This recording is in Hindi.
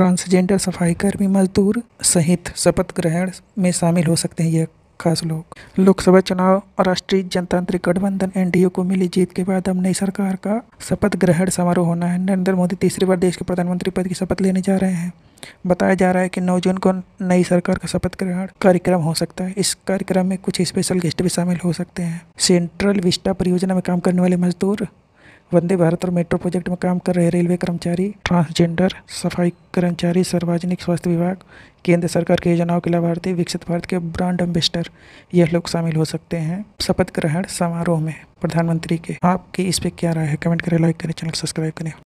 ट्रांसजेंडर सफाईकर्मी मजदूर सहित शपथ ग्रहण में शामिल हो सकते हैं यह खास लोग लोकसभा चुनाव और राष्ट्रीय जनतांत्रिक गठबंधन एनडीए को मिली जीत के बाद अब नई सरकार का शपथ ग्रहण समारोह होना है नरेंद्र मोदी तीसरी बार देश के प्रधानमंत्री पद की शपथ लेने जा रहे हैं बताया जा रहा है कि 9 जून को नई सरकार का शपथ ग्रहण कार्यक्रम हो सकता है इस कार्यक्रम में कुछ स्पेशल गेस्ट भी शामिल हो सकते हैं सेंट्रल विस्टा परियोजना में काम करने वाले मजदूर वंदे भारत और मेट्रो प्रोजेक्ट में काम कर रहे रेलवे कर्मचारी ट्रांसजेंडर सफाई कर्मचारी सार्वजनिक स्वास्थ्य विभाग केंद्र सरकार की योजनाओं के लाभार्थी विकसित भारत के ब्रांड एम्बेसडर यह लोग शामिल हो सकते हैं शपथ ग्रहण समारोह में प्रधानमंत्री के आपकी इस पर क्या राय है कमेंट करें लाइक करें चैनल सब्सक्राइब करें